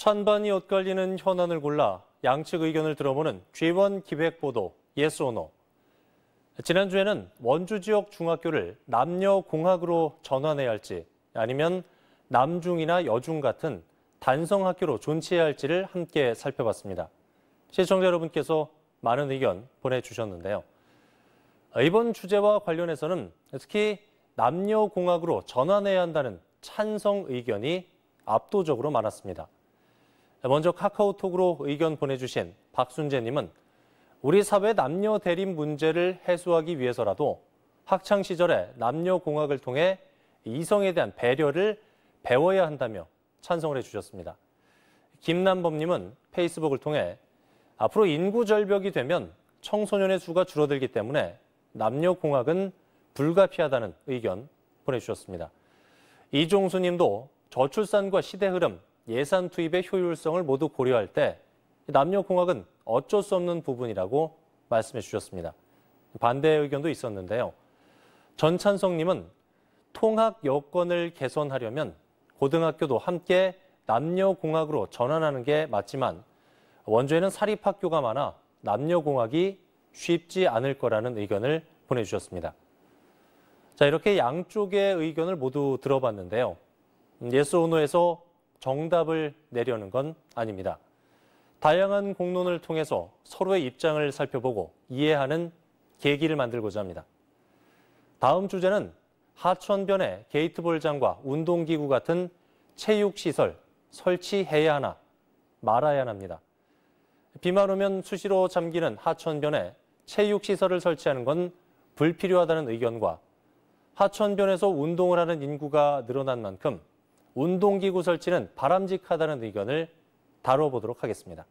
찬반이 엇갈리는 현안을 골라 양측 의견을 들어보는 G1 기획보도 예스 yes 오노. 지난주에는 원주 지역 중학교를 남녀 공학으로 전환해야 할지 아니면 남중이나 여중 같은 단성 학교로 존치해야 할지를 함께 살펴봤습니다. 시청자 여러분께서 많은 의견 보내주셨는데요. 이번 주제와 관련해서는 특히 남녀 공학으로 전환해야 한다는 찬성 의견이 압도적으로 많았습니다. 먼저 카카오톡으로 의견 보내주신 박순재님은 우리 사회 남녀 대립 문제를 해소하기 위해서라도 학창 시절에 남녀 공학을 통해 이성에 대한 배려를 배워야 한다며 찬성을 해주셨습니다. 김남범님은 페이스북을 통해 앞으로 인구 절벽이 되면 청소년의 수가 줄어들기 때문에 남녀 공학은 불가피하다는 의견 보내주셨습니다. 이종수님도 저출산과 시대 흐름, 예산 투입의 효율성을 모두 고려할 때 남녀공학은 어쩔 수 없는 부분이라고 말씀해 주셨습니다. 반대 의견도 있었는데요. 전찬성님은 통학 여건을 개선하려면 고등학교도 함께 남녀공학으로 전환하는 게 맞지만 원주에는 사립학교가 많아 남녀공학이 쉽지 않을 거라는 의견을 보내주셨습니다. 자, 이렇게 양쪽의 의견을 모두 들어봤는데요. 예스 오노에서 정답을 내려는 건 아닙니다. 다양한 공론을 통해서 서로의 입장을 살펴보고 이해하는 계기를 만들고자 합니다. 다음 주제는 하천변의 게이트볼장과 운동기구 같은 체육시설 설치해야 하나 말아야 합니다. 비만 오면 수시로 잠기는 하천변에 체육시설을 설치하는 건 불필요하다는 의견과 하천변에서 운동을 하는 인구가 늘어난 만큼 운동기구 설치는 바람직하다는 의견을 다뤄보도록 하겠습니다.